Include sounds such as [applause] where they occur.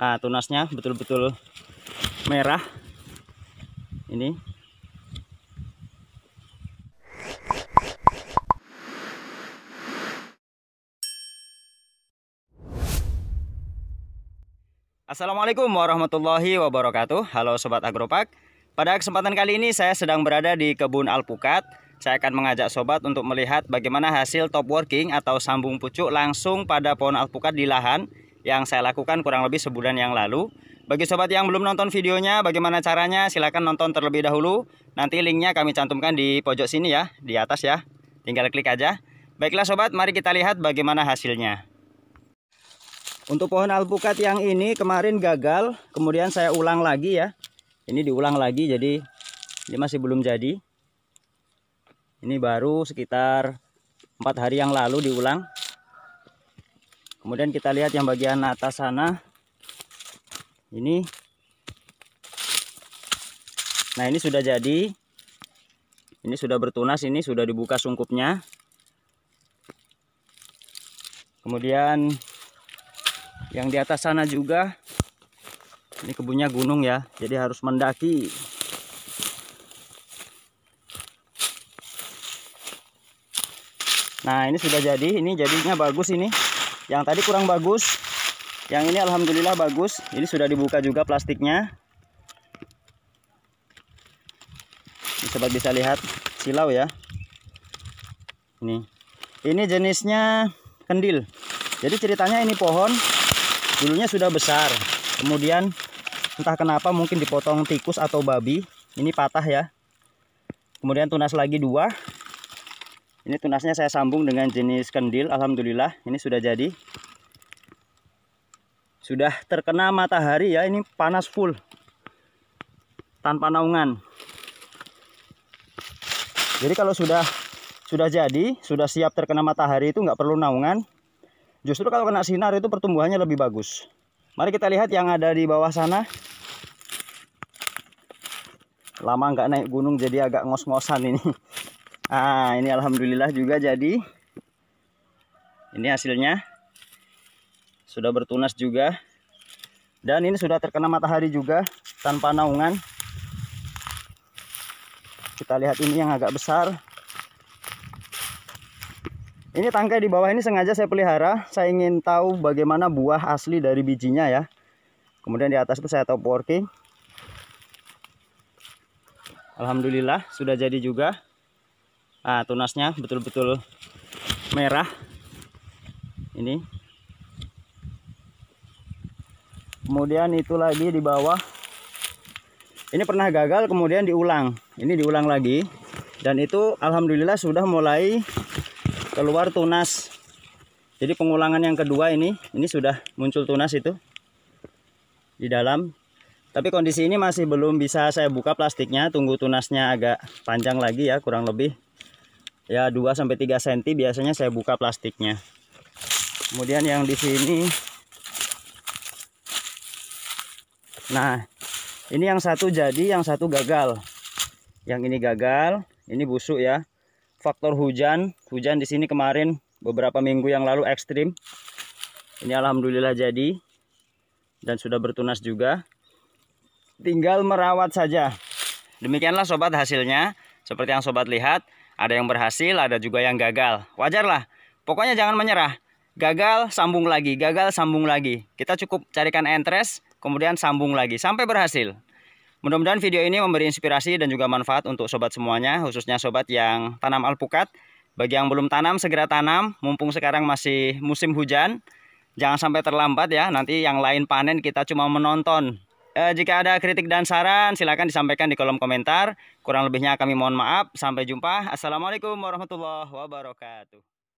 ah, tunasnya betul-betul merah ini Assalamualaikum warahmatullahi wabarakatuh Halo Sobat agropak. Pada kesempatan kali ini saya sedang berada di kebun alpukat saya akan mengajak sobat untuk melihat bagaimana hasil top working atau sambung pucuk langsung pada pohon alpukat di lahan yang saya lakukan kurang lebih sebulan yang lalu. Bagi sobat yang belum nonton videonya, bagaimana caranya? Silahkan nonton terlebih dahulu. Nanti linknya kami cantumkan di pojok sini ya, di atas ya. Tinggal klik aja. Baiklah sobat, mari kita lihat bagaimana hasilnya. Untuk pohon alpukat yang ini kemarin gagal, kemudian saya ulang lagi ya. Ini diulang lagi, jadi ini masih belum jadi. Ini baru sekitar empat hari yang lalu diulang kemudian kita lihat yang bagian atas sana ini nah ini sudah jadi ini sudah bertunas ini sudah dibuka sungkupnya kemudian yang di atas sana juga ini kebunnya gunung ya jadi harus mendaki nah ini sudah jadi ini jadinya bagus ini yang tadi kurang bagus yang ini alhamdulillah bagus ini sudah dibuka juga plastiknya sobat bisa lihat silau ya ini ini jenisnya kendil jadi ceritanya ini pohon dulunya sudah besar kemudian entah kenapa mungkin dipotong tikus atau babi ini patah ya kemudian tunas lagi dua ini tunasnya saya sambung dengan jenis kendil, alhamdulillah ini sudah jadi. Sudah terkena matahari ya, ini panas full. Tanpa naungan. Jadi kalau sudah sudah jadi, sudah siap terkena matahari itu nggak perlu naungan. Justru kalau kena sinar itu pertumbuhannya lebih bagus. Mari kita lihat yang ada di bawah sana. Lama nggak naik gunung jadi agak ngos-ngosan ini. [laughs] ah ini alhamdulillah juga jadi ini hasilnya sudah bertunas juga dan ini sudah terkena matahari juga tanpa naungan kita lihat ini yang agak besar ini tangkai di bawah ini sengaja saya pelihara saya ingin tahu bagaimana buah asli dari bijinya ya kemudian di atas itu saya top working Alhamdulillah sudah jadi juga Nah, tunasnya betul-betul merah. Ini. Kemudian itu lagi di bawah. Ini pernah gagal kemudian diulang. Ini diulang lagi. Dan itu alhamdulillah sudah mulai keluar tunas. Jadi pengulangan yang kedua ini, ini sudah muncul tunas itu di dalam tapi kondisi ini masih belum bisa saya buka plastiknya, tunggu tunasnya agak panjang lagi ya, kurang lebih ya 2 sampai 3 cm biasanya saya buka plastiknya. Kemudian yang di sini Nah, ini yang satu jadi, yang satu gagal. Yang ini gagal, ini busuk ya. Faktor hujan, hujan di sini kemarin beberapa minggu yang lalu ekstrim. Ini alhamdulillah jadi dan sudah bertunas juga. Tinggal merawat saja. Demikianlah sobat hasilnya. Seperti yang sobat lihat, ada yang berhasil, ada juga yang gagal. Wajarlah. Pokoknya jangan menyerah. Gagal, sambung lagi. Gagal, sambung lagi. Kita cukup carikan entres, kemudian sambung lagi. Sampai berhasil. Mudah-mudahan video ini memberi inspirasi dan juga manfaat untuk sobat semuanya, khususnya sobat yang tanam alpukat. Bagi yang belum tanam, segera tanam, mumpung sekarang masih musim hujan. Jangan sampai terlambat ya, nanti yang lain panen kita cuma menonton. Eh, jika ada kritik dan saran, silakan disampaikan di kolom komentar. Kurang lebihnya kami mohon maaf. Sampai jumpa. Assalamualaikum warahmatullahi wabarakatuh.